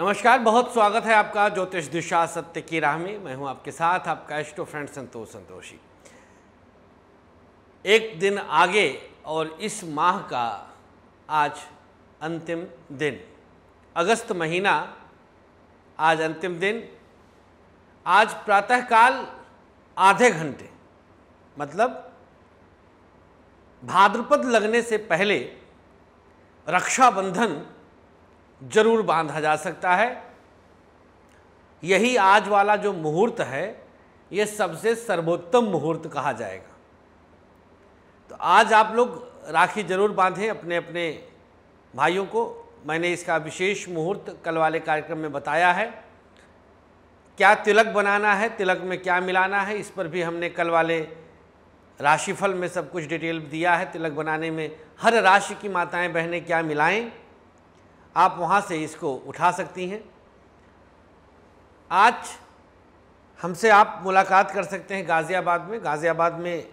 नमस्कार बहुत स्वागत है आपका ज्योतिष दिशा सत्य की राह में मैं हूं आपके साथ आपका एस्टो फ्रेंड संतोष संतोषी एक दिन आगे और इस माह का आज अंतिम दिन अगस्त महीना आज अंतिम दिन आज प्रातःकाल आधे घंटे मतलब भाद्रपद लगने से पहले रक्षाबंधन जरूर बांधा जा सकता है यही आज वाला जो मुहूर्त है ये सबसे सर्वोत्तम मुहूर्त कहा जाएगा तो आज आप लोग राखी जरूर बांधें अपने अपने भाइयों को मैंने इसका विशेष मुहूर्त कल वाले कार्यक्रम में बताया है क्या तिलक बनाना है तिलक में क्या मिलाना है इस पर भी हमने कल वाले राशिफल में सब कुछ डिटेल दिया है तिलक बनाने में हर राशि की माताएं बहनें क्या मिलाएं आप वहाँ से इसको उठा सकती हैं आज हमसे आप मुलाकात कर सकते हैं गाज़ियाबाद में गाज़ियाबाद में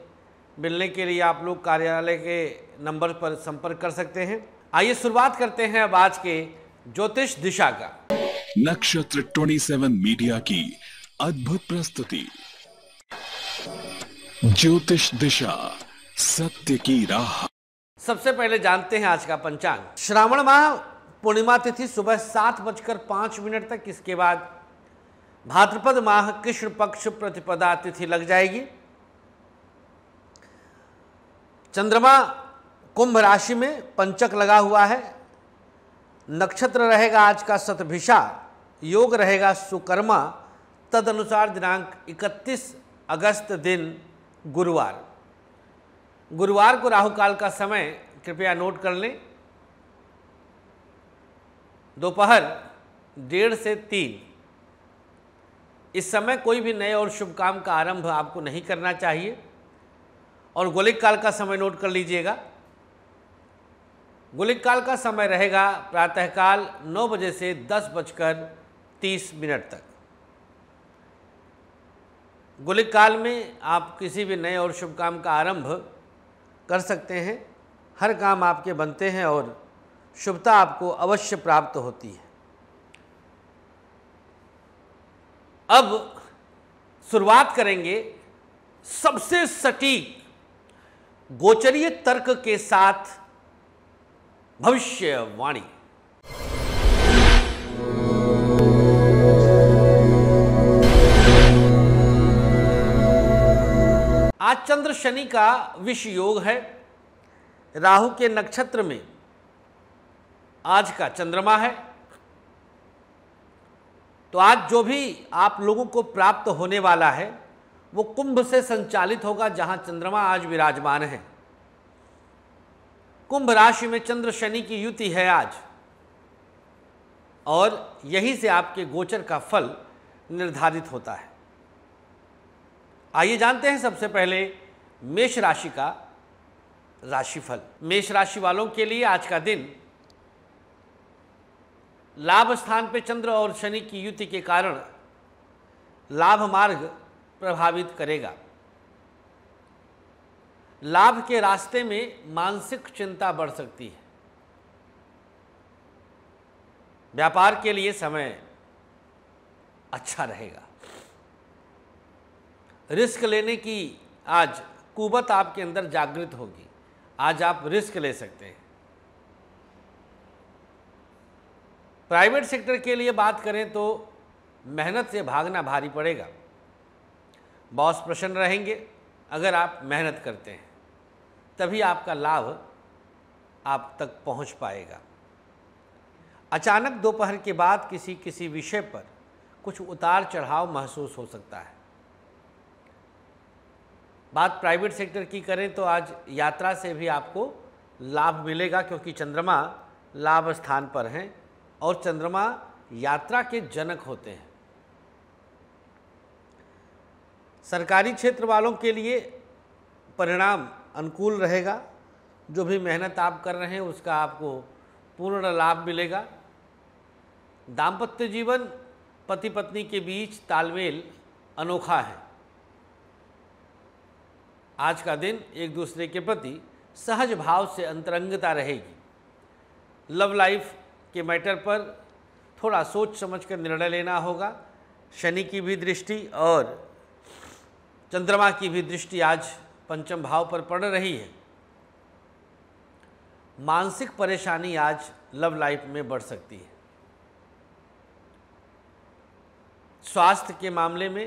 मिलने के लिए आप लोग कार्यालय के नंबर पर संपर्क कर सकते हैं आइए शुरुआत करते हैं अब आज के ज्योतिष दिशा का नक्षत्र 27 मीडिया की अद्भुत प्रस्तुति ज्योतिष दिशा सत्य की राह सबसे पहले जानते हैं आज का पंचांग श्रावण माह पूर्णिमा तिथि सुबह सात बजकर पाँच मिनट तक इसके बाद भाद्रपद माह कृष्ण पक्ष प्रतिपदा तिथि लग जाएगी चंद्रमा कुंभ राशि में पंचक लगा हुआ है नक्षत्र रहेगा आज का सतभिषा योग रहेगा सुकर्मा तदनुसार दिनांक 31 अगस्त दिन गुरुवार गुरुवार को राहु काल का समय कृपया नोट कर लें दोपहर डेढ़ से तीन इस समय कोई भी नए और शुभ काम का आरंभ आपको नहीं करना चाहिए और गोलिक काल का समय नोट कर लीजिएगा गोलिक काल का समय रहेगा प्रातःकाल नौ बजे से दस बजकर तीस मिनट तक गोलिक काल में आप किसी भी नए और शुभ काम का आरंभ कर सकते हैं हर काम आपके बनते हैं और शुभता आपको अवश्य प्राप्त होती है अब शुरुआत करेंगे सबसे सटीक गोचरीय तर्क के साथ भविष्यवाणी आज चंद्र शनि का विष योग है राहु के नक्षत्र में आज का चंद्रमा है तो आज जो भी आप लोगों को प्राप्त होने वाला है वो कुंभ से संचालित होगा जहां चंद्रमा आज विराजमान है कुंभ राशि में चंद्र शनि की युति है आज और यहीं से आपके गोचर का फल निर्धारित होता है आइए जानते हैं सबसे पहले मेष राशि का राशिफल मेष राशि वालों के लिए आज का दिन लाभ स्थान पे चंद्र और शनि की युति के कारण लाभ मार्ग प्रभावित करेगा लाभ के रास्ते में मानसिक चिंता बढ़ सकती है व्यापार के लिए समय अच्छा रहेगा रिस्क लेने की आज कुबत आपके अंदर जागृत होगी आज आप रिस्क ले सकते हैं प्राइवेट सेक्टर के लिए बात करें तो मेहनत से भागना भारी पड़ेगा बॉस प्रसन्न रहेंगे अगर आप मेहनत करते हैं तभी आपका लाभ आप तक पहुंच पाएगा अचानक दोपहर के बाद किसी किसी विषय पर कुछ उतार चढ़ाव महसूस हो सकता है बात प्राइवेट सेक्टर की करें तो आज यात्रा से भी आपको लाभ मिलेगा क्योंकि चंद्रमा लाभ स्थान पर हैं और चंद्रमा यात्रा के जनक होते हैं सरकारी क्षेत्र वालों के लिए परिणाम अनुकूल रहेगा जो भी मेहनत आप कर रहे हैं उसका आपको पूर्ण लाभ मिलेगा दाम्पत्य जीवन पति पत्नी के बीच तालमेल अनोखा है आज का दिन एक दूसरे के प्रति सहज भाव से अंतरंगता रहेगी लव लाइफ के मैटर पर थोड़ा सोच समझ कर निर्णय लेना होगा शनि की भी दृष्टि और चंद्रमा की भी दृष्टि आज पंचम भाव पर पड़ रही है मानसिक परेशानी आज लव लाइफ में बढ़ सकती है स्वास्थ्य के मामले में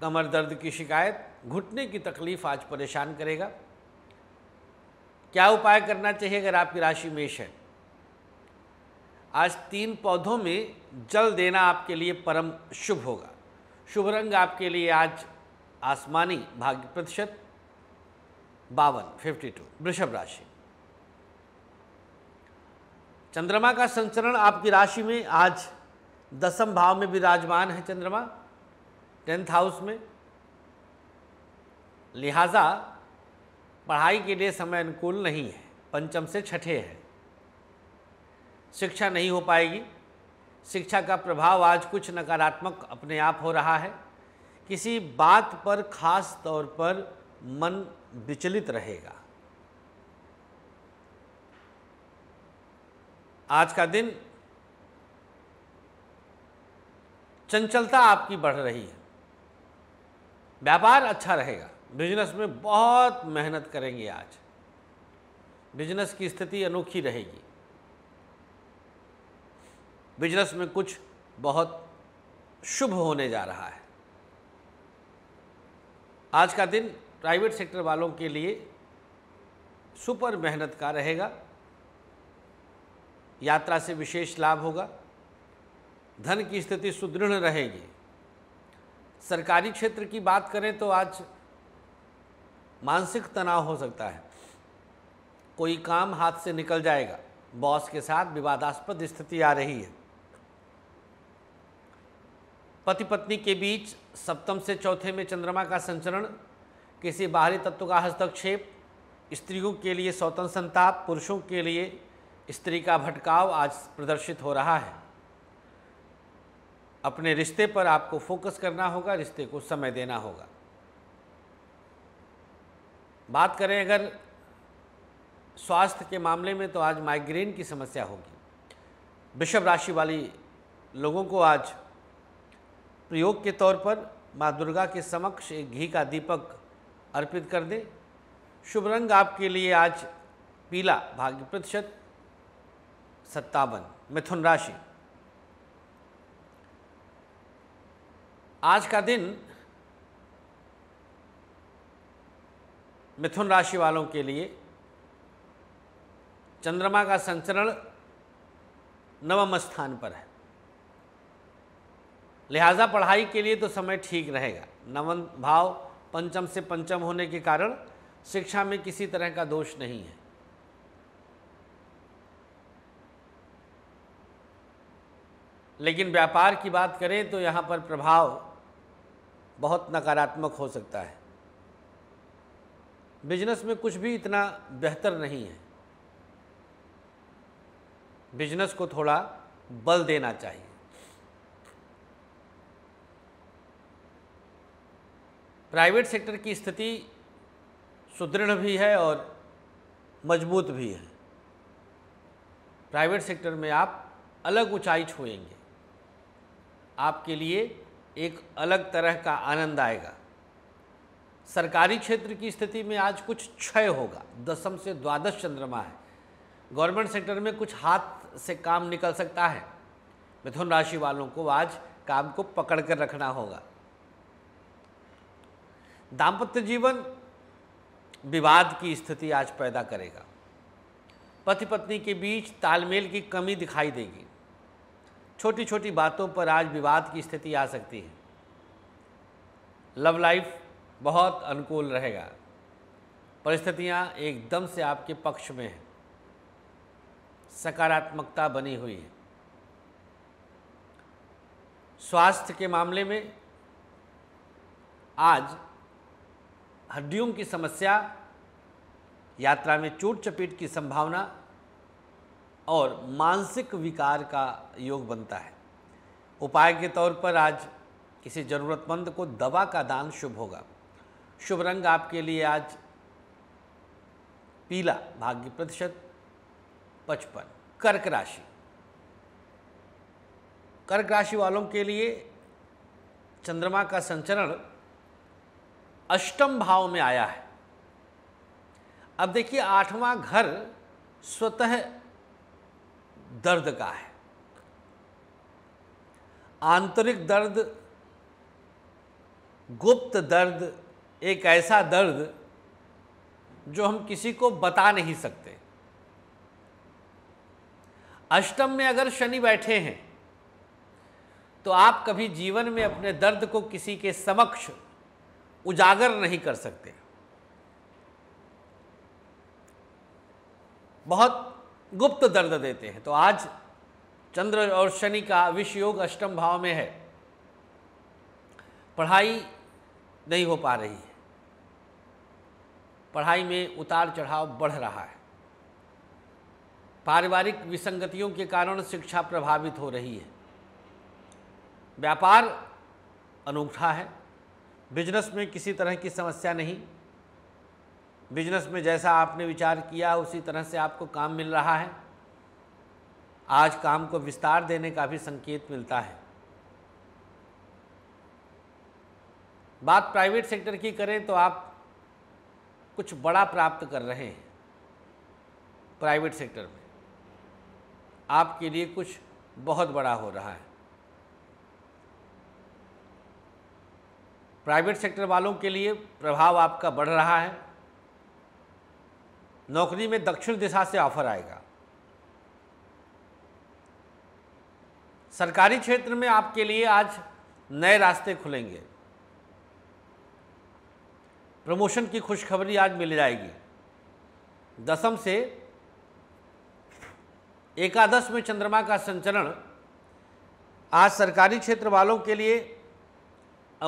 कमर दर्द की शिकायत घुटने की तकलीफ आज परेशान करेगा क्या उपाय करना चाहिए अगर आपकी राशि मेष है आज तीन पौधों में जल देना आपके लिए परम शुभ होगा शुभ रंग आपके लिए आज आसमानी भाग्य प्रतिशत बावन फिफ्टी टू वृषभ राशि चंद्रमा का संचरण आपकी राशि में आज दसम भाव में विराजमान है चंद्रमा टेंथ हाउस में लिहाजा पढ़ाई के लिए समय अनुकूल नहीं है पंचम से छठे हैं शिक्षा नहीं हो पाएगी शिक्षा का प्रभाव आज कुछ नकारात्मक अपने आप हो रहा है किसी बात पर खास तौर पर मन विचलित रहेगा आज का दिन चंचलता आपकी बढ़ रही है व्यापार अच्छा रहेगा बिजनेस में बहुत मेहनत करेंगे आज बिजनेस की स्थिति अनोखी रहेगी बिजनेस में कुछ बहुत शुभ होने जा रहा है आज का दिन प्राइवेट सेक्टर वालों के लिए सुपर मेहनत का रहेगा यात्रा से विशेष लाभ होगा धन की स्थिति सुदृढ़ रहेगी सरकारी क्षेत्र की बात करें तो आज मानसिक तनाव हो सकता है कोई काम हाथ से निकल जाएगा बॉस के साथ विवादास्पद स्थिति आ रही है पति पत्नी के बीच सप्तम से चौथे में चंद्रमा का संचरण किसी बाहरी तत्व का हस्तक्षेप स्त्रियों के लिए स्वतंत्र संताप पुरुषों के लिए स्त्री का भटकाव आज प्रदर्शित हो रहा है अपने रिश्ते पर आपको फोकस करना होगा रिश्ते को समय देना होगा बात करें अगर स्वास्थ्य के मामले में तो आज माइग्रेन की समस्या होगी वृषभ राशि वाली लोगों को आज प्रयोग के तौर पर माँ दुर्गा के समक्ष एक घी का दीपक अर्पित कर दें शुभ रंग आपके लिए आज पीला भाग्य प्रतिशत सत्तावन मिथुन राशि आज का दिन मिथुन राशि वालों के लिए चंद्रमा का संचरण नवम स्थान पर है लिहाजा पढ़ाई के लिए तो समय ठीक रहेगा नवम भाव पंचम से पंचम होने के कारण शिक्षा में किसी तरह का दोष नहीं है लेकिन व्यापार की बात करें तो यहाँ पर प्रभाव बहुत नकारात्मक हो सकता है बिजनेस में कुछ भी इतना बेहतर नहीं है बिजनेस को थोड़ा बल देना चाहिए प्राइवेट सेक्टर की स्थिति सुदृढ़ भी है और मजबूत भी है प्राइवेट सेक्टर में आप अलग ऊंचाई छुएंगे आपके लिए एक अलग तरह का आनंद आएगा सरकारी क्षेत्र की स्थिति में आज कुछ क्षय होगा दसम से द्वादश चंद्रमा है गवर्नमेंट सेक्टर में कुछ हाथ से काम निकल सकता है मिथुन राशि वालों को आज काम को पकड़ कर रखना होगा दाम्पत्य जीवन विवाद की स्थिति आज पैदा करेगा पति पत्नी के बीच तालमेल की कमी दिखाई देगी छोटी छोटी बातों पर आज विवाद की स्थिति आ सकती है लव लाइफ बहुत अनुकूल रहेगा परिस्थितियाँ एकदम से आपके पक्ष में हैं सकारात्मकता बनी हुई है स्वास्थ्य के मामले में आज हड्डियों की समस्या यात्रा में चोट चपेट की संभावना और मानसिक विकार का योग बनता है उपाय के तौर पर आज किसी ज़रूरतमंद को दवा का दान शुभ होगा शुभ रंग आपके लिए आज पीला भाग्य प्रतिशत पचपन कर्क राशि कर्क राशि वालों के लिए चंद्रमा का संचरण अष्टम भाव में आया है अब देखिए आठवां घर स्वतः दर्द का है आंतरिक दर्द गुप्त दर्द एक ऐसा दर्द जो हम किसी को बता नहीं सकते अष्टम में अगर शनि बैठे हैं तो आप कभी जीवन में अपने दर्द को किसी के समक्ष उजागर नहीं कर सकते बहुत गुप्त दर्द देते हैं तो आज चंद्र और शनि का विष योग अष्टम भाव में है पढ़ाई नहीं हो पा रही है पढ़ाई में उतार चढ़ाव बढ़ रहा है पारिवारिक विसंगतियों के कारण शिक्षा प्रभावित हो रही है व्यापार अनूठा है बिजनेस में किसी तरह की समस्या नहीं बिजनेस में जैसा आपने विचार किया उसी तरह से आपको काम मिल रहा है आज काम को विस्तार देने का भी संकेत मिलता है बात प्राइवेट सेक्टर की करें तो आप कुछ बड़ा प्राप्त कर रहे हैं प्राइवेट सेक्टर में आपके लिए कुछ बहुत बड़ा हो रहा है प्राइवेट सेक्टर वालों के लिए प्रभाव आपका बढ़ रहा है नौकरी में दक्षिण दिशा से ऑफर आएगा सरकारी क्षेत्र में आपके लिए आज नए रास्ते खुलेंगे प्रमोशन की खुशखबरी आज मिल जाएगी दसम से एकादश में चंद्रमा का संचरण आज सरकारी क्षेत्र वालों के लिए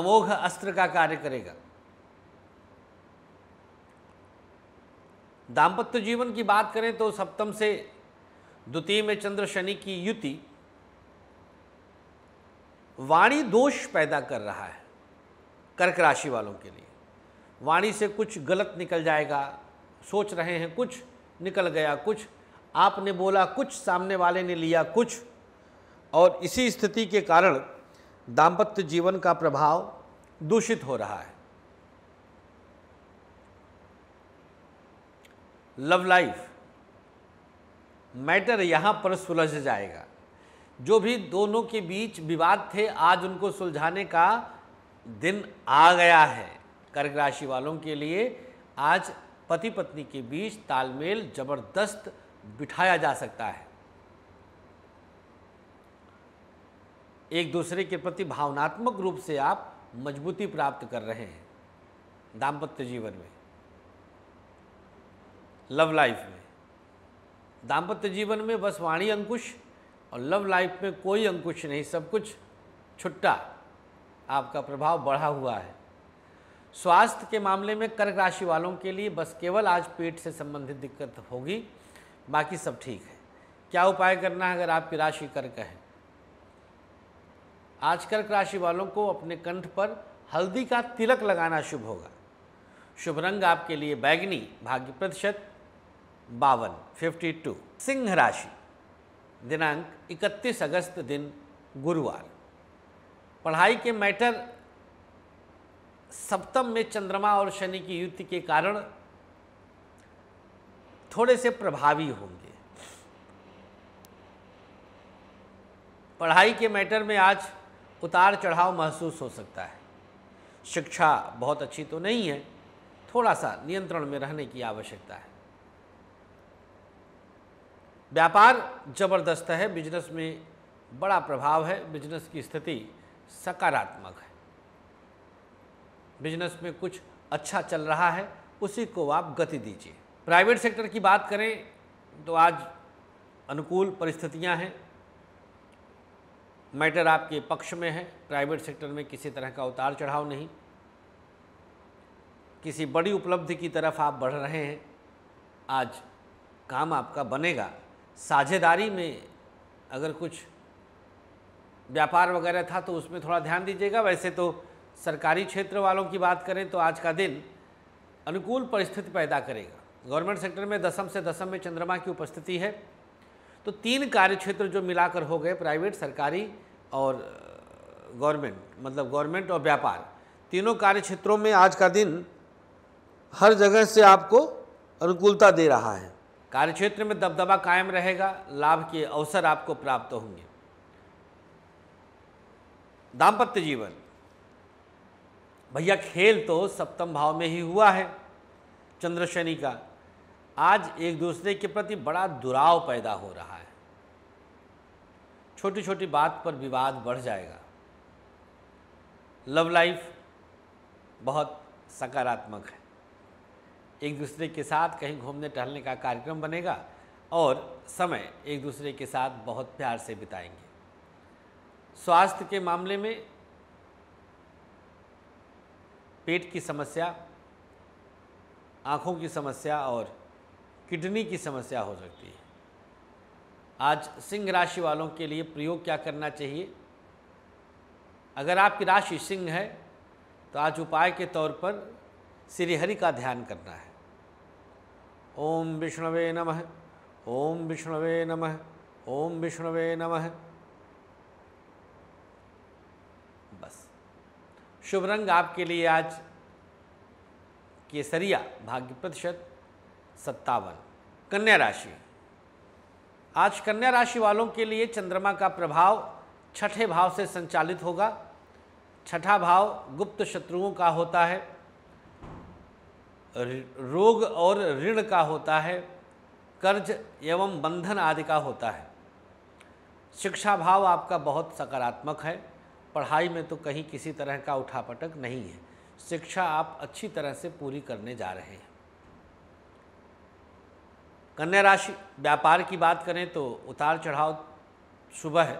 अमोघ अस्त्र का कार्य करेगा दाम्पत्य जीवन की बात करें तो सप्तम से द्वितीय में चंद्र शनि की युति वाणी दोष पैदा कर रहा है कर्क राशि वालों के लिए वाणी से कुछ गलत निकल जाएगा सोच रहे हैं कुछ निकल गया कुछ आपने बोला कुछ सामने वाले ने लिया कुछ और इसी स्थिति के कारण दाम्पत्य जीवन का प्रभाव दूषित हो रहा है लव लाइफ मैटर यहाँ पर सुलझ जाएगा जो भी दोनों के बीच विवाद थे आज उनको सुलझाने का दिन आ गया है कर्क राशि वालों के लिए आज पति पत्नी के बीच तालमेल जबरदस्त बिठाया जा सकता है एक दूसरे के प्रति भावनात्मक रूप से आप मजबूती प्राप्त कर रहे हैं दाम्पत्य जीवन में लव लाइफ में दाम्पत्य जीवन में बस वाणी अंकुश और लव लाइफ में कोई अंकुश नहीं सब कुछ छुट्टा आपका प्रभाव बढ़ा हुआ है स्वास्थ्य के मामले में कर्क राशि वालों के लिए बस केवल आज पेट से संबंधित दिक्कत होगी बाकी सब ठीक है क्या उपाय करना है अगर आपकी राशि कर्क है आज कर्क राशि वालों को अपने कंठ पर हल्दी का तिलक लगाना शुभ होगा शुभ रंग आपके लिए बैगनी भाग्य प्रतिशत बावन फिफ्टी टू सिंह राशि दिनांक 31 अगस्त दिन गुरुवार पढ़ाई के मैटर सप्तम में चंद्रमा और शनि की युति के कारण थोड़े से प्रभावी होंगे पढ़ाई के मैटर में आज उतार चढ़ाव महसूस हो सकता है शिक्षा बहुत अच्छी तो नहीं है थोड़ा सा नियंत्रण में रहने की आवश्यकता है व्यापार जबरदस्त है बिजनेस में बड़ा प्रभाव है बिजनेस की स्थिति सकारात्मक है बिजनेस में कुछ अच्छा चल रहा है उसी को आप गति दीजिए प्राइवेट सेक्टर की बात करें तो आज अनुकूल परिस्थितियां हैं मैटर आपके पक्ष में है प्राइवेट सेक्टर में किसी तरह का उतार चढ़ाव नहीं किसी बड़ी उपलब्धि की तरफ आप बढ़ रहे हैं आज काम आपका बनेगा साझेदारी में अगर कुछ व्यापार वगैरह था तो उसमें थोड़ा ध्यान दीजिएगा वैसे तो सरकारी क्षेत्र वालों की बात करें तो आज का दिन अनुकूल परिस्थिति पैदा करेगा गवर्नमेंट सेक्टर में दसम से दसम में चंद्रमा की उपस्थिति है तो तीन कार्य क्षेत्र जो मिलाकर हो गए प्राइवेट सरकारी और गवर्नमेंट मतलब गवर्नमेंट और व्यापार तीनों कार्य क्षेत्रों में आज का दिन हर जगह से आपको अनुकूलता दे रहा है कार्य क्षेत्र में दबदबा कायम रहेगा लाभ के अवसर आपको प्राप्त होंगे दाम्पत्य जीवन भैया खेल तो सप्तम भाव में ही हुआ है चंद्र शनि का आज एक दूसरे के प्रति बड़ा दुराव पैदा हो रहा है छोटी छोटी बात पर विवाद बढ़ जाएगा लव लाइफ बहुत सकारात्मक है एक दूसरे के साथ कहीं घूमने टहलने का कार्यक्रम बनेगा और समय एक दूसरे के साथ बहुत प्यार से बिताएंगे स्वास्थ्य के मामले में पेट की समस्या आँखों की समस्या और किडनी की समस्या हो सकती है आज सिंह राशि वालों के लिए प्रयोग क्या करना चाहिए अगर आपकी राशि सिंह है तो आज उपाय के तौर पर श्रीहरि का ध्यान करना है ओम विष्णुवे नमः ओम विष्णुवे नमः ओम विष्णुवे नमः शुभ रंग आपके लिए आज केसरिया भाग्य प्रतिशत सत्तावन कन्या राशि आज कन्या राशि वालों के लिए चंद्रमा का प्रभाव छठे भाव से संचालित होगा छठा भाव गुप्त शत्रुओं का होता है रोग और ऋण का होता है कर्ज एवं बंधन आदि का होता है शिक्षा भाव आपका बहुत सकारात्मक है पढ़ाई में तो कहीं किसी तरह का उठापटक नहीं है शिक्षा आप अच्छी तरह से पूरी करने जा रहे हैं कन्या राशि व्यापार की बात करें तो उतार चढ़ाव सुबह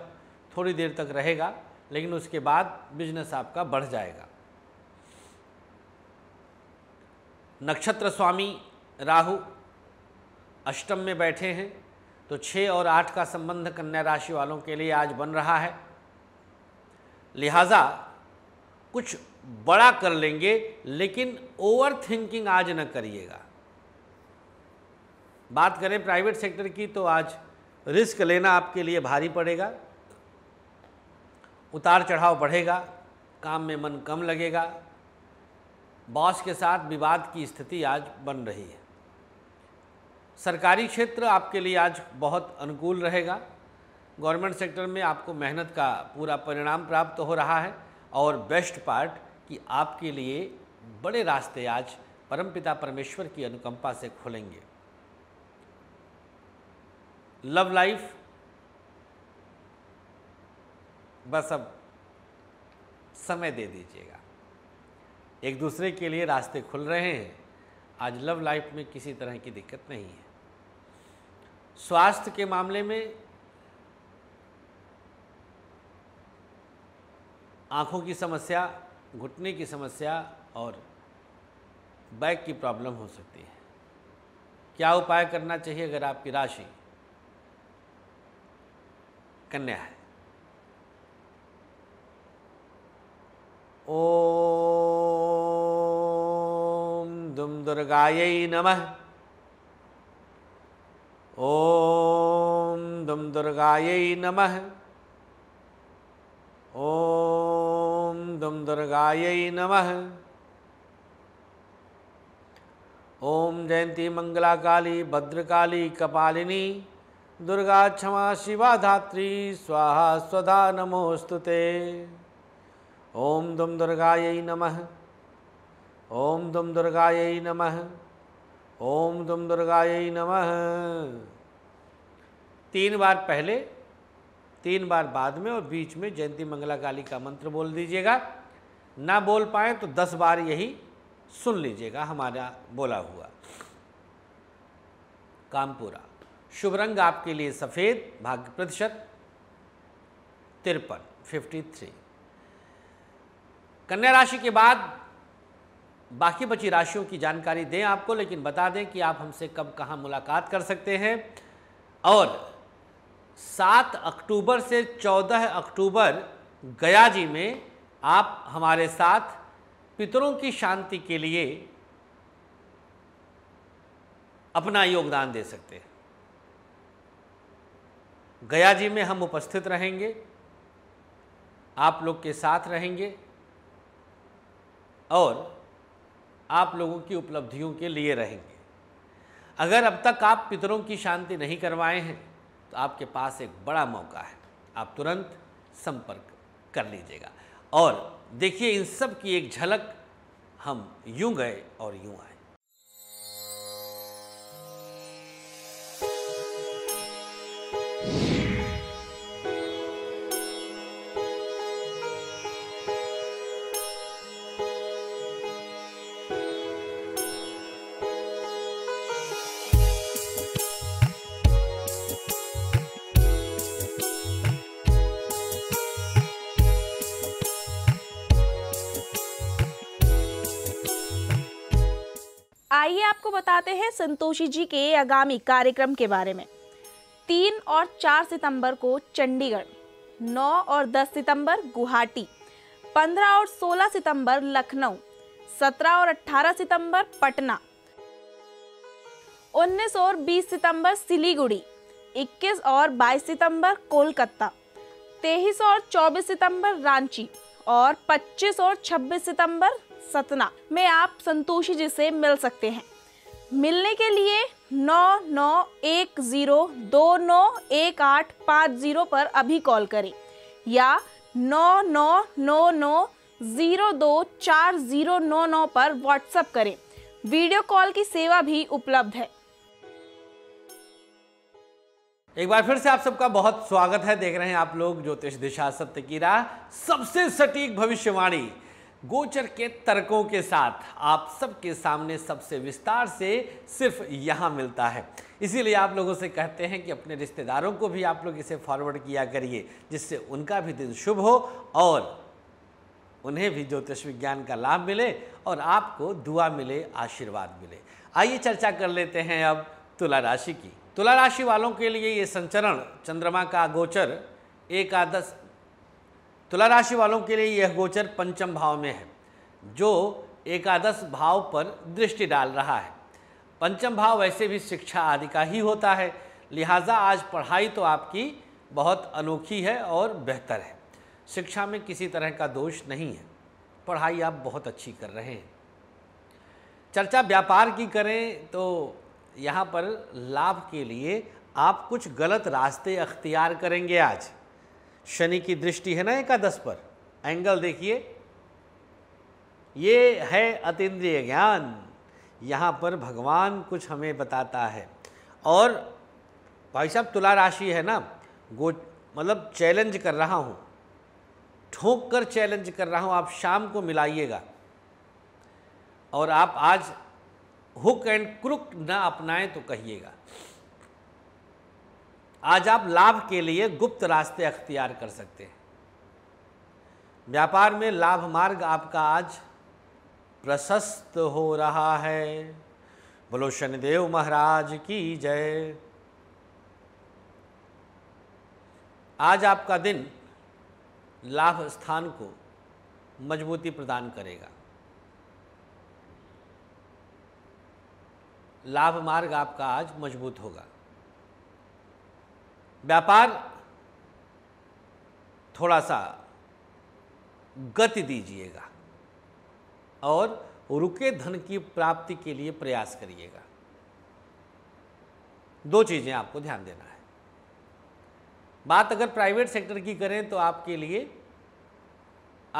थोड़ी देर तक रहेगा लेकिन उसके बाद बिजनेस आपका बढ़ जाएगा नक्षत्र स्वामी राहु अष्टम में बैठे हैं तो छः और आठ का संबंध कन्या राशि वालों के लिए आज बन रहा है लिहाजा कुछ बड़ा कर लेंगे लेकिन ओवर थिंकिंग आज न करिएगा बात करें प्राइवेट सेक्टर की तो आज रिस्क लेना आपके लिए भारी पड़ेगा उतार चढ़ाव बढ़ेगा काम में मन कम लगेगा बॉस के साथ विवाद की स्थिति आज बन रही है सरकारी क्षेत्र आपके लिए आज बहुत अनुकूल रहेगा गवर्नमेंट सेक्टर में आपको मेहनत का पूरा परिणाम प्राप्त हो रहा है और बेस्ट पार्ट कि आपके लिए बड़े रास्ते आज परमपिता परमेश्वर की अनुकंपा से खुलेंगे लव लाइफ बस अब समय दे दीजिएगा एक दूसरे के लिए रास्ते खुल रहे हैं आज लव लाइफ में किसी तरह की दिक्कत नहीं है स्वास्थ्य के मामले में आँखों की समस्या घुटने की समस्या और बैक की प्रॉब्लम हो सकती है क्या उपाय करना चाहिए अगर आपकी राशि कन्या है ओम दुम दुर्गाय नमः ओम दुम दुर्गाय नमः ओम दुम दुर्गाय नम ओम जयंती मंगला काली भद्रकाली कपालिनी दुर्गा क्षमा शिवा धात्री स्वाहा स्वधा नमोस्तुते ओम दुम दुर्गाय नमः ओम दुम दुर्गाय नमः ओम दुम दुर्गाय नमः तीन बार पहले तीन बार बाद में और बीच में जयंती मंगला काली का मंत्र बोल दीजिएगा ना बोल पाए तो दस बार यही सुन लीजिएगा हमारा बोला हुआ काम पूरा शुभ रंग आपके लिए सफ़ेद भाग्य प्रतिशत तिरपन फिफ्टी थ्री कन्या राशि के बाद बाकी बची राशियों की जानकारी दें आपको लेकिन बता दें कि आप हमसे कब कहाँ मुलाकात कर सकते हैं और सात अक्टूबर से चौदह अक्टूबर गया जी में आप हमारे साथ पितरों की शांति के लिए अपना योगदान दे सकते हैं गया जी में हम उपस्थित रहेंगे आप लोग के साथ रहेंगे और आप लोगों की उपलब्धियों के लिए रहेंगे अगर अब तक आप पितरों की शांति नहीं करवाए हैं तो आपके पास एक बड़ा मौका है आप तुरंत संपर्क कर लीजिएगा और देखिए इन सब की एक झलक हम यूं गए और यूं आए बताते हैं संतोषी जी के आगामी कार्यक्रम के बारे में तीन और चार सितंबर को चंडीगढ़ नौ और दस सितंबर गुवाहाटी पंद्रह और सोलह सितंबर लखनऊ सत्रह और अठारह सितंबर पटना उन्नीस और बीस सितंबर सिलीगुड़ी इक्कीस और बाईस सितंबर कोलकाता तेईस और चौबीस सितंबर रांची और पच्चीस और छब्बीस सितंबर सतना में आप संतोषी जी से मिल सकते हैं मिलने के लिए नौ नौ एक ज़ीरो दो नौ एक आठ पाँच ज़ीरो पर अभी कॉल करें या नौ नौ नौ नौ ज़ीरो दो चार ज़ीरो नौ नौ पर व्हाट्सअप करें वीडियो कॉल की सेवा भी उपलब्ध है एक बार फिर से आप सबका बहुत स्वागत है देख रहे हैं आप लोग ज्योतिष दिशा सत्य की राह सबसे सटीक भविष्यवाणी गोचर के तर्कों के साथ आप सबके सामने सबसे विस्तार से सिर्फ यहाँ मिलता है इसीलिए आप लोगों से कहते हैं कि अपने रिश्तेदारों को भी आप लोग इसे फॉरवर्ड किया करिए जिससे उनका भी दिन शुभ हो और उन्हें भी ज्योतिष विज्ञान का लाभ मिले और आपको दुआ मिले आशीर्वाद मिले आइए चर्चा कर लेते हैं अब तुला राशि की तुला राशि वालों के लिए ये संचरण चंद्रमा का गोचर एकादश तुला राशि वालों के लिए यह गोचर पंचम भाव में है जो एकादश भाव पर दृष्टि डाल रहा है पंचम भाव वैसे भी शिक्षा आदि का ही होता है लिहाजा आज पढ़ाई तो आपकी बहुत अनोखी है और बेहतर है शिक्षा में किसी तरह का दोष नहीं है पढ़ाई आप बहुत अच्छी कर रहे हैं चर्चा व्यापार की करें तो यहाँ पर लाभ के लिए आप कुछ गलत रास्ते अख्तियार करेंगे आज शनि की दृष्टि है ना एकादश पर एंगल देखिए ये है अतीन्द्रिय ज्ञान यहाँ पर भगवान कुछ हमें बताता है और भाई साहब तुला राशि है ना गो मतलब चैलेंज कर रहा हूँ ठोक कर चैलेंज कर रहा हूँ आप शाम को मिलाइएगा और आप आज हुक एंड क्रुक ना अपनाएं तो कहिएगा आज आप लाभ के लिए गुप्त रास्ते अख्तियार कर सकते हैं व्यापार में लाभ मार्ग आपका आज प्रशस्त हो रहा है बोलो शनिदेव महाराज की जय आज आपका दिन लाभ स्थान को मजबूती प्रदान करेगा लाभ मार्ग आपका आज मजबूत होगा व्यापार थोड़ा सा गति दीजिएगा और रुके धन की प्राप्ति के लिए प्रयास करिएगा दो चीज़ें आपको ध्यान देना है बात अगर प्राइवेट सेक्टर की करें तो आपके लिए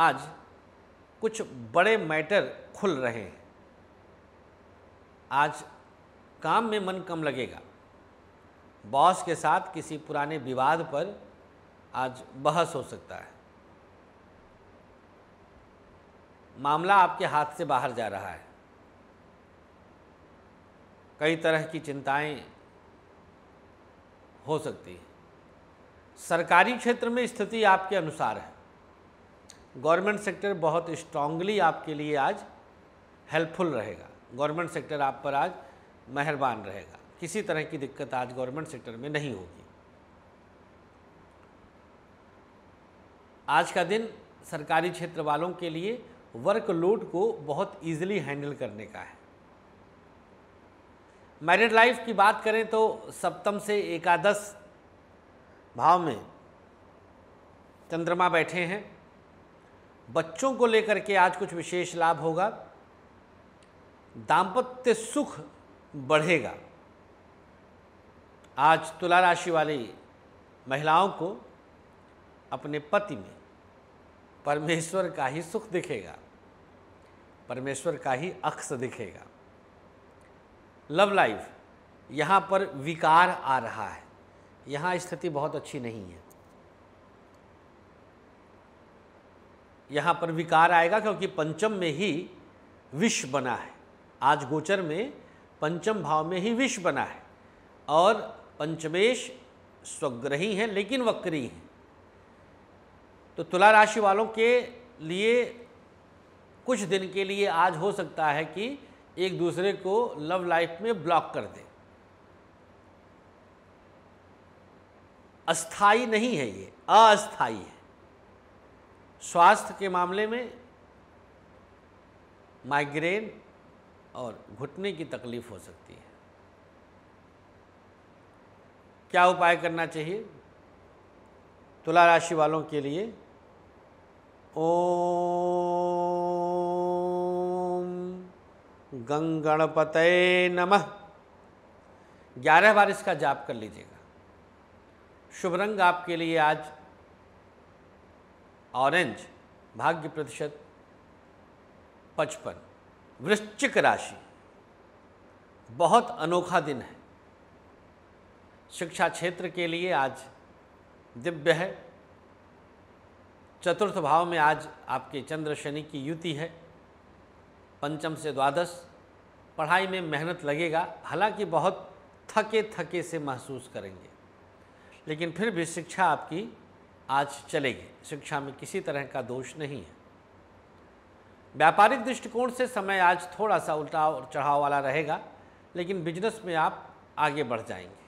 आज कुछ बड़े मैटर खुल रहे हैं आज काम में मन कम लगेगा बॉस के साथ किसी पुराने विवाद पर आज बहस हो सकता है मामला आपके हाथ से बाहर जा रहा है कई तरह की चिंताएं हो सकती हैं सरकारी क्षेत्र में स्थिति आपके अनुसार है गवर्नमेंट सेक्टर बहुत स्ट्रांगली आपके लिए आज हेल्पफुल रहेगा गवर्नमेंट सेक्टर आप पर आज मेहरबान रहेगा किसी तरह की दिक्कत आज गवर्नमेंट सेक्टर में नहीं होगी आज का दिन सरकारी क्षेत्र वालों के लिए वर्कलोड को बहुत ईजिली हैंडल करने का है मैरिड लाइफ की बात करें तो सप्तम से एकादश भाव में चंद्रमा बैठे हैं बच्चों को लेकर के आज कुछ विशेष लाभ होगा दाम्पत्य सुख बढ़ेगा आज तुला राशि वाली महिलाओं को अपने पति में परमेश्वर का ही सुख दिखेगा परमेश्वर का ही अक्स दिखेगा लव लाइफ यहाँ पर विकार आ रहा है यहाँ स्थिति बहुत अच्छी नहीं है यहाँ पर विकार आएगा क्योंकि पंचम में ही विष बना है आज गोचर में पंचम भाव में ही विष बना है और पंचमेश स्वग्रही हैं लेकिन वक्री हैं तो तुला राशि वालों के लिए कुछ दिन के लिए आज हो सकता है कि एक दूसरे को लव लाइफ में ब्लॉक कर दे अस्थाई नहीं है ये अस्थाई है स्वास्थ्य के मामले में माइग्रेन और घुटने की तकलीफ हो सकती है क्या उपाय करना चाहिए तुला राशि वालों के लिए ओ गणपत नमः ग्यारह बार इसका जाप कर लीजिएगा शुभ रंग आपके लिए आज ऑरेंज भाग्य प्रतिशत पचपन वृश्चिक राशि बहुत अनोखा दिन है शिक्षा क्षेत्र के लिए आज दिव्य है चतुर्थ भाव में आज आपके चंद्र शनि की युति है पंचम से द्वादश पढ़ाई में मेहनत लगेगा हालांकि बहुत थके थके से महसूस करेंगे लेकिन फिर भी शिक्षा आपकी आज चलेगी शिक्षा में किसी तरह का दोष नहीं है व्यापारिक दृष्टिकोण से समय आज थोड़ा सा उल्टा और चढ़ाव वाला रहेगा लेकिन बिजनेस में आप आगे बढ़ जाएंगे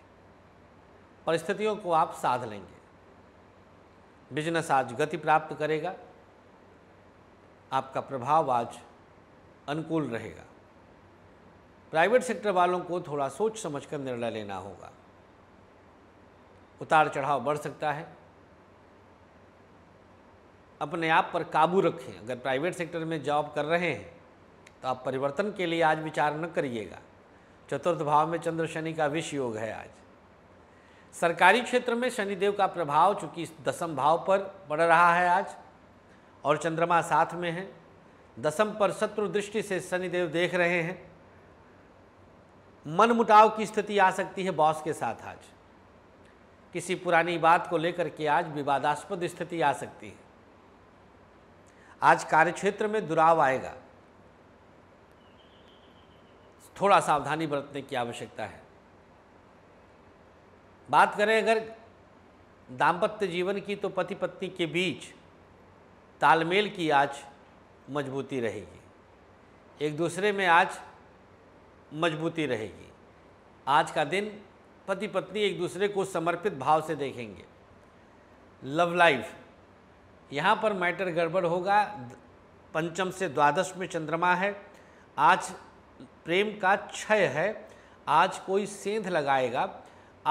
परिस्थितियों को आप साध लेंगे बिजनेस आज गति प्राप्त करेगा आपका प्रभाव आज अनुकूल रहेगा प्राइवेट सेक्टर वालों को थोड़ा सोच समझकर निर्णय लेना होगा उतार चढ़ाव बढ़ सकता है अपने आप पर काबू रखें अगर प्राइवेट सेक्टर में जॉब कर रहे हैं तो आप परिवर्तन के लिए आज विचार न करिएगा चतुर्थ भाव में चंद्र शनि का विष योग है आज सरकारी क्षेत्र में शनिदेव का प्रभाव चूंकि दसम भाव पर पड़ रहा है आज और चंद्रमा साथ में है दसम पर शत्रु दृष्टि से शनिदेव देख रहे हैं मन मुटाव की स्थिति आ सकती है बॉस के साथ आज किसी पुरानी बात को लेकर के आज विवादास्पद स्थिति आ सकती है आज कार्यक्षेत्र में दुराव आएगा थोड़ा सावधानी बरतने की आवश्यकता है बात करें अगर दाम्पत्य जीवन की तो पति पत्नी के बीच तालमेल की आज मजबूती रहेगी एक दूसरे में आज मजबूती रहेगी आज का दिन पति पत्नी एक दूसरे को समर्पित भाव से देखेंगे लव लाइफ यहाँ पर मैटर गड़बड़ होगा पंचम से द्वादश में चंद्रमा है आज प्रेम का क्षय है आज कोई सेंध लगाएगा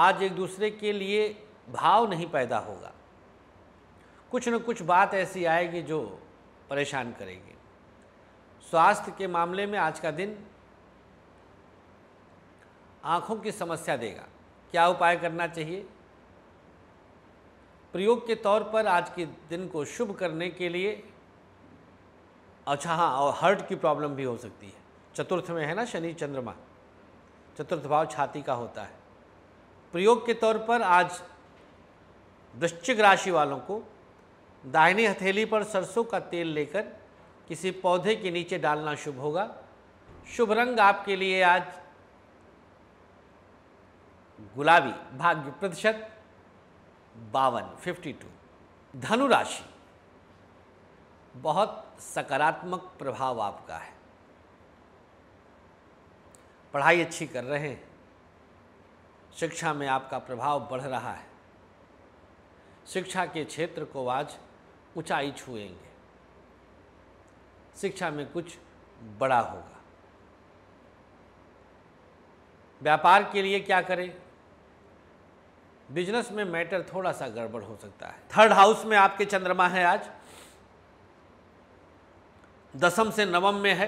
आज एक दूसरे के लिए भाव नहीं पैदा होगा कुछ न कुछ बात ऐसी आएगी जो परेशान करेगी स्वास्थ्य के मामले में आज का दिन आँखों की समस्या देगा क्या उपाय करना चाहिए प्रयोग के तौर पर आज के दिन को शुभ करने के लिए अच्छा हाँ और हर्ट की प्रॉब्लम भी हो सकती है चतुर्थ में है ना शनि चंद्रमा चतुर्थ भाव छाती का होता है प्रयोग के तौर पर आज वृश्चिक राशि वालों को दाहिनी हथेली पर सरसों का तेल लेकर किसी पौधे के नीचे डालना शुभ होगा शुभ रंग आपके लिए आज गुलाबी भाग्य प्रतिशत बावन फिफ्टी टू धनु राशि बहुत सकारात्मक प्रभाव आपका है पढ़ाई अच्छी कर रहे हैं शिक्षा में आपका प्रभाव बढ़ रहा है शिक्षा के क्षेत्र को आज ऊंचाई छुएंगे शिक्षा में कुछ बड़ा होगा व्यापार के लिए क्या करें बिजनेस में मैटर थोड़ा सा गड़बड़ हो सकता है थर्ड हाउस में आपके चंद्रमा है आज दसम से नवम में है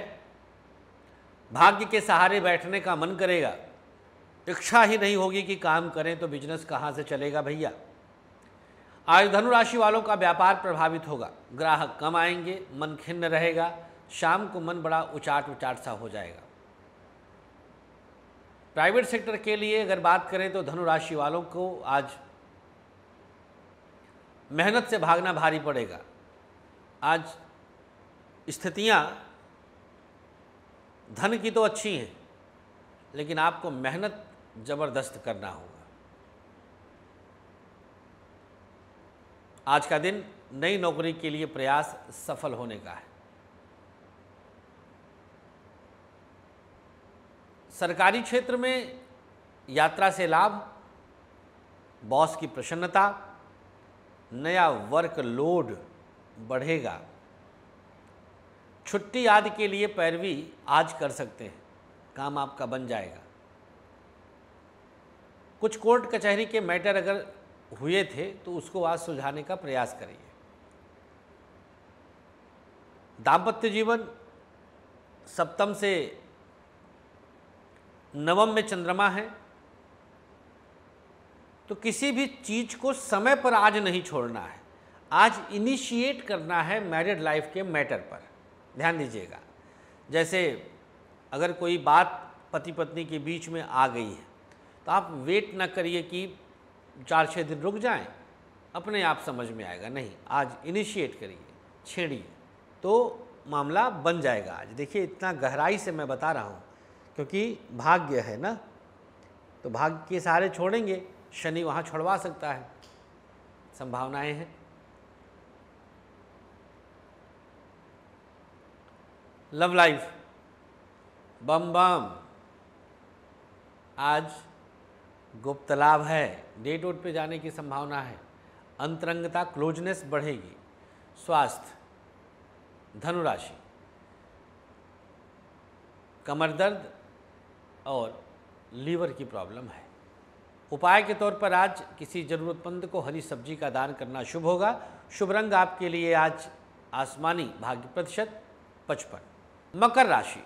भाग्य के सहारे बैठने का मन करेगा इच्छा ही नहीं होगी कि काम करें तो बिजनेस कहाँ से चलेगा भैया आज धनुराशि वालों का व्यापार प्रभावित होगा ग्राहक कम आएंगे मन खिन्न रहेगा शाम को मन बड़ा उचाट उचाट सा हो जाएगा प्राइवेट सेक्टर के लिए अगर बात करें तो धनुराशि वालों को आज मेहनत से भागना भारी पड़ेगा आज स्थितियाँ धन की तो अच्छी हैं लेकिन आपको मेहनत ज़बरदस्त करना होगा आज का दिन नई नौकरी के लिए प्रयास सफल होने का है सरकारी क्षेत्र में यात्रा से लाभ बॉस की प्रसन्नता नया वर्क लोड बढ़ेगा छुट्टी आदि के लिए पैरवी आज कर सकते हैं काम आपका बन जाएगा कुछ कोर्ट कचहरी के मैटर अगर हुए थे तो उसको आज सुलझाने का प्रयास करिए दाम्पत्य जीवन सप्तम से नवम में चंद्रमा है तो किसी भी चीज़ को समय पर आज नहीं छोड़ना है आज इनिशिएट करना है मैरिड लाइफ के मैटर पर ध्यान दीजिएगा जैसे अगर कोई बात पति पत्नी के बीच में आ गई है तो आप वेट ना करिए कि चार छः दिन रुक जाएं अपने आप समझ में आएगा नहीं आज इनिशिएट करिए छेड़िए तो मामला बन जाएगा आज देखिए इतना गहराई से मैं बता रहा हूँ क्योंकि भाग्य है ना तो भाग्य के सहारे छोड़ेंगे शनि वहाँ छोड़वा सकता है संभावनाएं हैं लव लाइफ बम बम आज गुप्त लाभ है डे डोट पे जाने की संभावना है अंतरंगता क्लोजनेस बढ़ेगी स्वास्थ्य धनुराशि कमर दर्द और लीवर की प्रॉब्लम है उपाय के तौर पर आज किसी ज़रूरतमंद को हरी सब्जी का दान करना शुभ होगा शुभ रंग आपके लिए आज आसमानी भाग्य प्रतिशत पचपन मकर राशि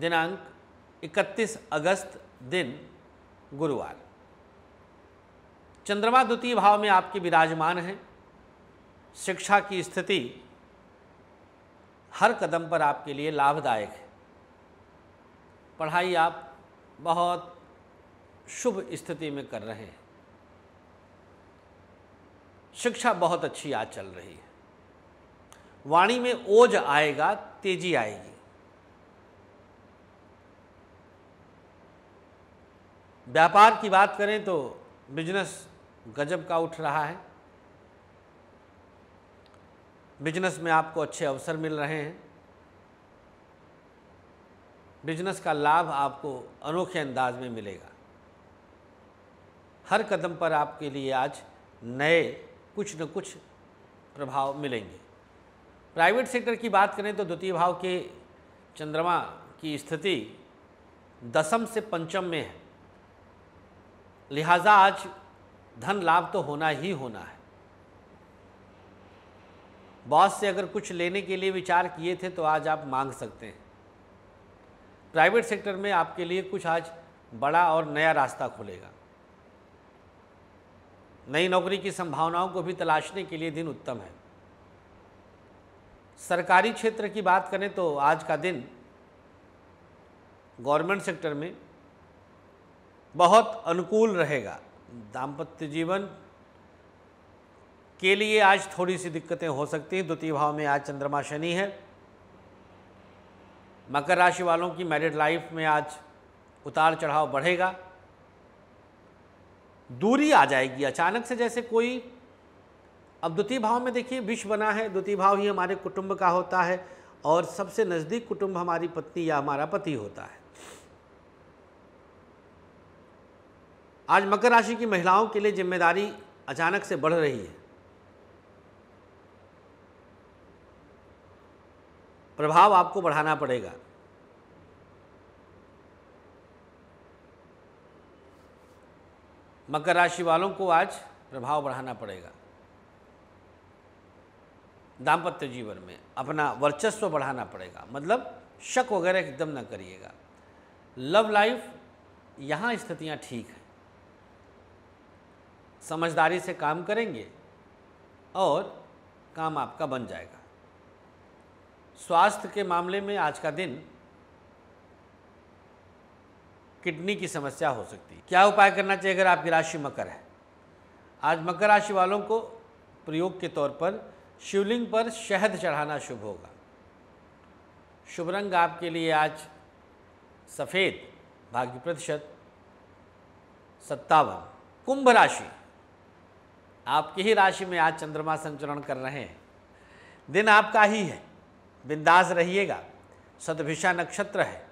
दिनांक 31 अगस्त दिन गुरुवार चंद्रमा द्वितीय भाव में आपके विराजमान हैं शिक्षा की स्थिति हर कदम पर आपके लिए लाभदायक है पढ़ाई आप बहुत शुभ स्थिति में कर रहे हैं शिक्षा बहुत अच्छी आज चल रही है वाणी में ओज आएगा तेजी आएगी व्यापार की बात करें तो बिजनेस गजब का उठ रहा है बिजनेस में आपको अच्छे अवसर मिल रहे हैं बिजनेस का लाभ आपको अनोखे अंदाज में मिलेगा हर कदम पर आपके लिए आज नए कुछ न कुछ प्रभाव मिलेंगे प्राइवेट सेक्टर की बात करें तो द्वितीय भाव के चंद्रमा की स्थिति दसम से पंचम में है लिहाजा आज धन लाभ तो होना ही होना है बॉस से अगर कुछ लेने के लिए विचार किए थे तो आज आप मांग सकते हैं प्राइवेट सेक्टर में आपके लिए कुछ आज बड़ा और नया रास्ता खुलेगा नई नौकरी की संभावनाओं को भी तलाशने के लिए दिन उत्तम है सरकारी क्षेत्र की बात करें तो आज का दिन गवर्नमेंट सेक्टर में बहुत अनुकूल रहेगा दाम्पत्य जीवन के लिए आज थोड़ी सी दिक्कतें हो सकती हैं द्वितीय भाव में आज चंद्रमा शनि है मकर राशि वालों की मैरिड लाइफ में आज उतार चढ़ाव बढ़ेगा दूरी आ जाएगी अचानक से जैसे कोई अब द्वितीय भाव में देखिए विष बना है द्वितीय भाव ही हमारे कुटुंब का होता है और सबसे नज़दीक कुटुंब हमारी पत्नी या हमारा पति होता है आज मकर राशि की महिलाओं के लिए जिम्मेदारी अचानक से बढ़ रही है प्रभाव आपको बढ़ाना पड़ेगा मकर राशि वालों को आज प्रभाव बढ़ाना पड़ेगा दाम्पत्य जीवन में अपना वर्चस्व बढ़ाना पड़ेगा मतलब शक वगैरह एकदम ना करिएगा लव लाइफ यहाँ स्थितियाँ ठीक हैं समझदारी से काम करेंगे और काम आपका बन जाएगा स्वास्थ्य के मामले में आज का दिन किडनी की समस्या हो सकती है क्या उपाय करना चाहिए अगर आपकी राशि मकर है आज मकर राशि वालों को प्रयोग के तौर पर शिवलिंग पर शहद चढ़ाना शुभ होगा शुभ रंग आपके लिए आज सफ़ेद भाग्य प्रतिशत सत्तावन कुंभ राशि आपकी ही राशि में आज चंद्रमा संचरण कर रहे हैं दिन आपका ही है बिंदास रहिएगा सदभिषा नक्षत्र है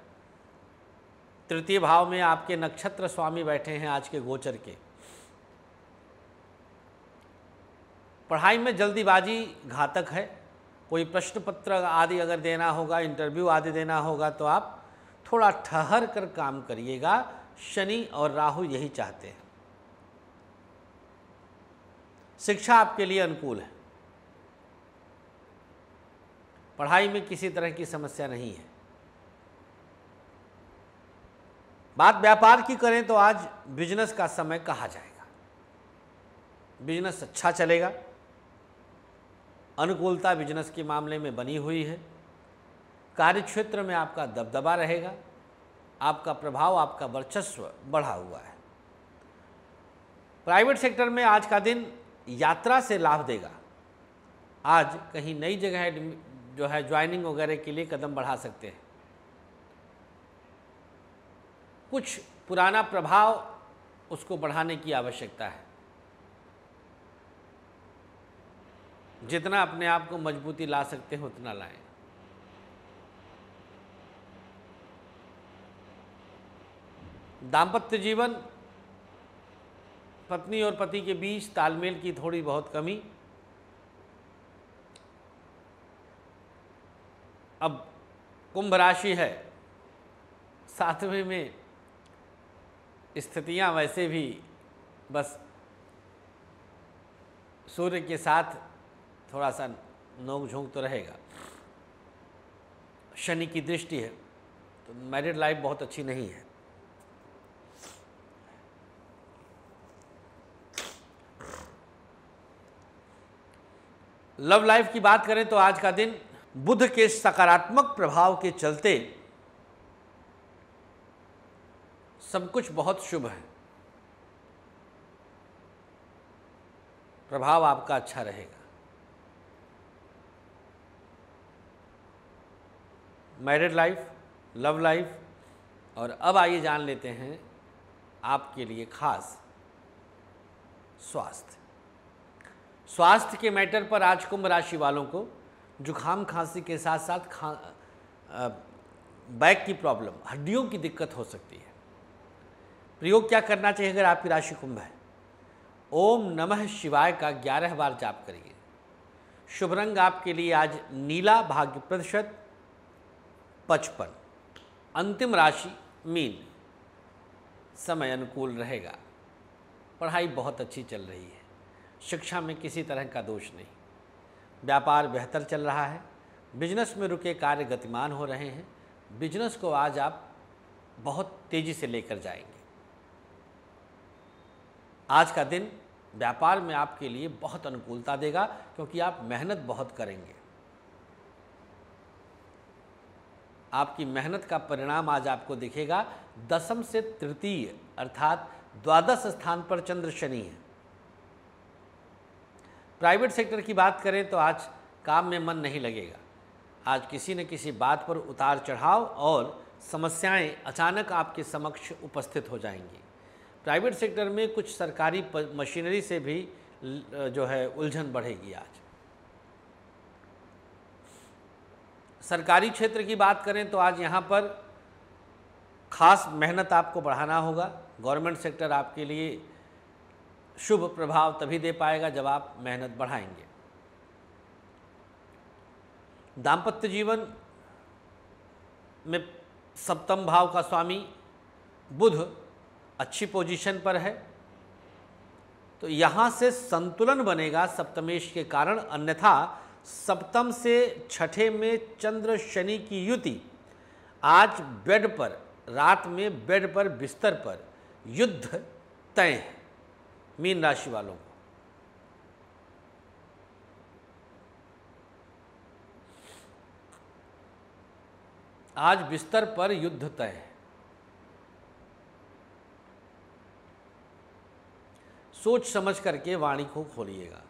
तृतीय भाव में आपके नक्षत्र स्वामी बैठे हैं आज के गोचर के पढ़ाई में जल्दीबाजी घातक है कोई प्रश्न पत्र आदि अगर देना होगा इंटरव्यू आदि देना होगा तो आप थोड़ा ठहर कर काम करिएगा शनि और राहु यही चाहते हैं शिक्षा आपके लिए अनुकूल है पढ़ाई में किसी तरह की समस्या नहीं है बात व्यापार की करें तो आज बिजनेस का समय कहा जाएगा बिजनेस अच्छा चलेगा अनुकूलता बिजनेस के मामले में बनी हुई है कार्य क्षेत्र में आपका दबदबा रहेगा आपका प्रभाव आपका वर्चस्व बढ़ा हुआ है प्राइवेट सेक्टर में आज का दिन यात्रा से लाभ देगा आज कहीं नई जगह जो है ज्वाइनिंग वगैरह के लिए कदम बढ़ा सकते हैं कुछ पुराना प्रभाव उसको बढ़ाने की आवश्यकता है जितना अपने आप को मजबूती ला सकते हैं उतना लाएं दाम्पत्य जीवन पत्नी और पति के बीच तालमेल की थोड़ी बहुत कमी अब कुंभ राशि है सातवें में स्थितियां वैसे भी बस सूर्य के साथ थोड़ा सा नोक झोंक तो रहेगा शनि की दृष्टि है तो मैरिड लाइफ बहुत अच्छी नहीं है लव लाइफ की बात करें तो आज का दिन बुध के सकारात्मक प्रभाव के चलते सब कुछ बहुत शुभ है प्रभाव आपका अच्छा रहेगा मैरिड लाइफ लव लाइफ और अब आइए जान लेते हैं आपके लिए खास स्वास्थ्य स्वास्थ्य के मैटर पर आज कुंभ राशि वालों को जुखाम खांसी के साथ साथ खा बैक की प्रॉब्लम हड्डियों की दिक्कत हो सकती है प्रयोग क्या करना चाहिए अगर आपकी राशि कुंभ है ओम नमः शिवाय का ग्यारह बार जाप करिए शुभ रंग आपके लिए आज नीला भाग्य प्रतिशत पचपन अंतिम राशि मीन समय अनुकूल रहेगा पढ़ाई बहुत अच्छी चल रही है शिक्षा में किसी तरह का दोष नहीं व्यापार बेहतर चल रहा है बिजनेस में रुके कार्य गतिमान हो रहे हैं बिजनेस को आज आप बहुत तेज़ी से लेकर जाएंगे आज का दिन व्यापार में आपके लिए बहुत अनुकूलता देगा क्योंकि आप मेहनत बहुत करेंगे आपकी मेहनत का परिणाम आज आपको दिखेगा दसम से तृतीय अर्थात द्वादश स्थान पर चंद्र शनि है प्राइवेट सेक्टर की बात करें तो आज काम में मन नहीं लगेगा आज किसी न किसी बात पर उतार चढ़ाव और समस्याएं अचानक आपके समक्ष उपस्थित हो जाएंगी प्राइवेट सेक्टर में कुछ सरकारी मशीनरी से भी जो है उलझन बढ़ेगी आज सरकारी क्षेत्र की बात करें तो आज यहाँ पर खास मेहनत आपको बढ़ाना होगा गवर्नमेंट सेक्टर आपके लिए शुभ प्रभाव तभी दे पाएगा जब आप मेहनत बढ़ाएंगे दाम्पत्य जीवन में सप्तम भाव का स्वामी बुध अच्छी पोजीशन पर है तो यहाँ से संतुलन बनेगा सप्तमेश के कारण अन्यथा सप्तम से छठे में चंद्र शनि की युति आज बेड पर रात में बेड पर बिस्तर पर युद्ध तय है मीन राशि वालों को आज बिस्तर पर युद्ध तय है सोच समझ करके वाणी को खोलिएगा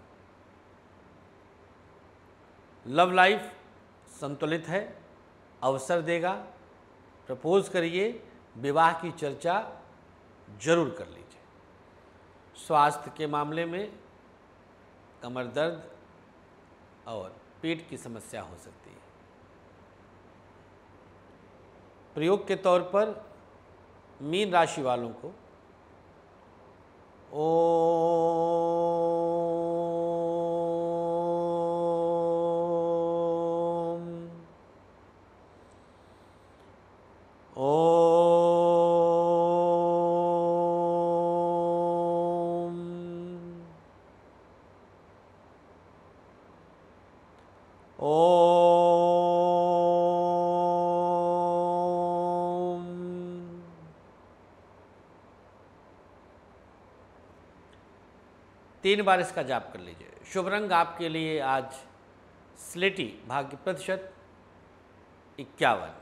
लव लाइफ संतुलित है अवसर देगा प्रपोज करिए विवाह की चर्चा जरूर कर लीजिए स्वास्थ्य के मामले में कमर दर्द और पेट की समस्या हो सकती है प्रयोग के तौर पर मीन राशि वालों को ओ तीन बार इसका जाप कर लीजिए शुभ रंग आपके लिए आज स्लेटी भाग्य प्रतिशत इक्यावन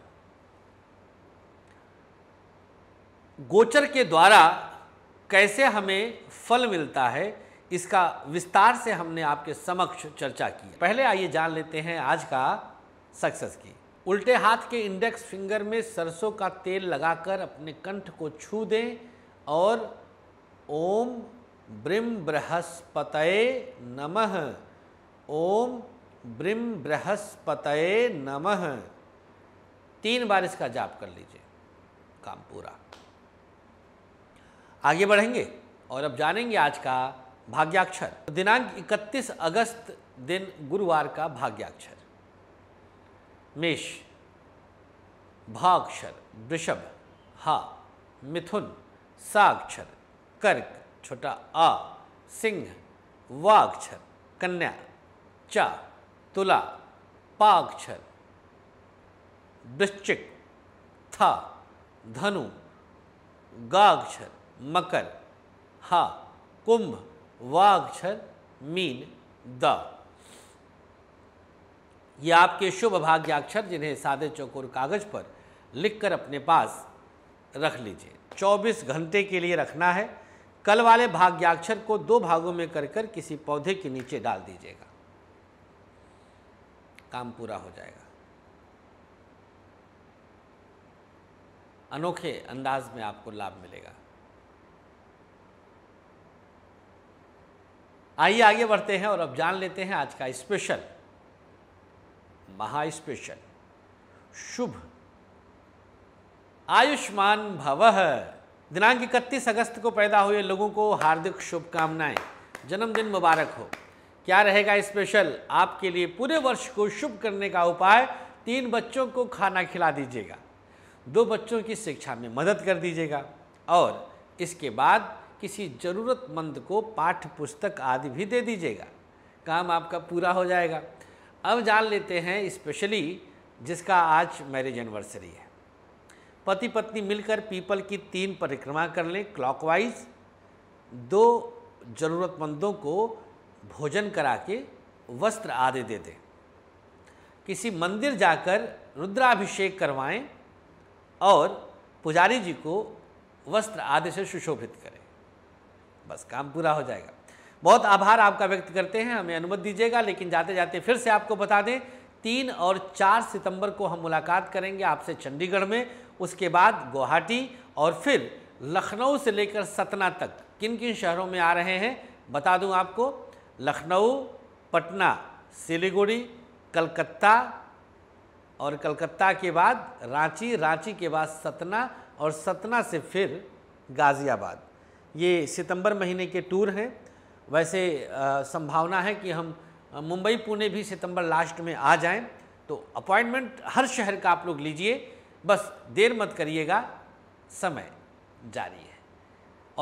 गोचर के द्वारा कैसे हमें फल मिलता है इसका विस्तार से हमने आपके समक्ष चर्चा की पहले आइए जान लेते हैं आज का सक्सेस की उल्टे हाथ के इंडेक्स फिंगर में सरसों का तेल लगाकर अपने कंठ को छू दें और ओम ब्रिम बृहस्पतये नमः ओम ब्रिम बृहस्पतये नमः तीन बार इसका जाप कर लीजिए काम पूरा आगे बढ़ेंगे और अब जानेंगे आज का भाग्याक्षर दिनांक 31 अगस्त दिन गुरुवार का भाग्याक्षर मेष भाक्षर वृषभ हा मिथुन साक्षर कर्क छोटा आ सिंह वाक्षर कन्या चा तुला पाक्षर वृश्चिक था धनु गाक्षर मकर हा कुंभ वाक्षर मीन द ये आपके शुभ भाग्याक्षर जिन्हें सादे चौकोर कागज पर लिखकर अपने पास रख लीजिए 24 घंटे के लिए रखना है कल वाले भाग्याक्षर को दो भागों में कर कर किसी पौधे के नीचे डाल दीजिएगा काम पूरा हो जाएगा अनोखे अंदाज में आपको लाभ मिलेगा आइए आगे बढ़ते हैं और अब जान लेते हैं आज का स्पेशल महा स्पेशल शुभ आयुष्मान भव दिनांक इकतीस अगस्त को पैदा हुए लोगों को हार्दिक शुभकामनाएं जन्मदिन मुबारक हो क्या रहेगा स्पेशल आपके लिए पूरे वर्ष को शुभ करने का उपाय तीन बच्चों को खाना खिला दीजिएगा दो बच्चों की शिक्षा में मदद कर दीजिएगा और इसके बाद किसी ज़रूरतमंद को पाठ्य पुस्तक आदि भी दे दीजिएगा काम आपका पूरा हो जाएगा अब जान लेते हैं स्पेशली जिसका आज मैरिज एनिवर्सरी है पति पत्नी मिलकर पीपल की तीन परिक्रमा कर लें क्लॉकवाइज दो ज़रूरतमंदों को भोजन करा के वस्त्र आदि दे दें किसी मंदिर जाकर रुद्राभिषेक करवाएं और पुजारी जी को वस्त्र आदि से सुशोभित करें बस काम पूरा हो जाएगा बहुत आभार आपका व्यक्त करते हैं हमें अनुमति दीजिएगा लेकिन जाते जाते फिर से आपको बता दें तीन और चार सितंबर को हम मुलाकात करेंगे आपसे चंडीगढ़ में उसके बाद गुवाहाटी और फिर लखनऊ से लेकर सतना तक किन किन शहरों में आ रहे हैं बता दूं आपको लखनऊ पटना सिलीगुड़ी कलकत्ता और कलकत्ता के बाद रांची रांची के बाद सतना और सतना से फिर गाज़ियाबाद ये सितंबर महीने के टूर हैं वैसे आ, संभावना है कि हम मुंबई पुणे भी सितंबर लास्ट में आ जाएं तो अपॉइंटमेंट हर शहर का आप लोग लीजिए बस देर मत करिएगा समय जारी है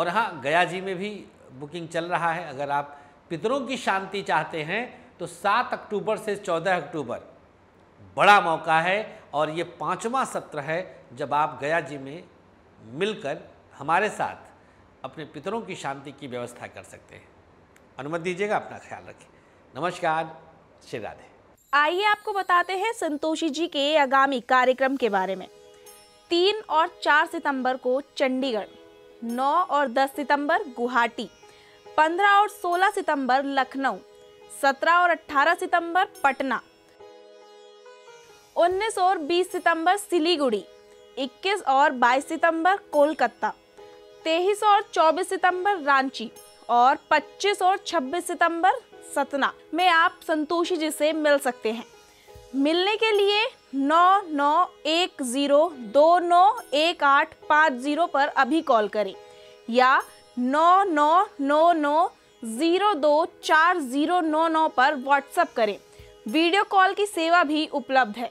और हाँ गया जी में भी बुकिंग चल रहा है अगर आप पितरों की शांति चाहते हैं तो 7 अक्टूबर से 14 अक्टूबर बड़ा मौका है और ये पाँचवा सत्र है जब आप गया जी में मिलकर हमारे साथ अपने पितरों की शांति की व्यवस्था कर सकते हैं अनुमति दीजिएगा अपना ख्याल रखें नमस्कार श्री राधे आइए आपको बताते हैं संतोषी जी के आगामी कार्यक्रम के बारे में तीन और चार सितंबर को चंडीगढ़ नौ और दस सितंबर गुवाहाटी पंद्रह और सोलह सितंबर लखनऊ सत्रह और अठारह सितंबर पटना उन्नीस और बीस सितंबर सिलीगुड़ी इक्कीस और बाईस सितंबर कोलकाता तेईस और चौबीस सितंबर रांची और पच्चीस और छब्बीस सितंबर सतना में आप संतोषी जी से मिल सकते हैं मिलने के लिए नौ नौ एक ज़ीरो दो नौ एक आठ पाँच ज़ीरो पर अभी कॉल करें या नौ नौ नौ नौ ज़ीरो दो चार ज़ीरो नौ नौ पर व्हाट्सअप करें वीडियो कॉल की सेवा भी उपलब्ध है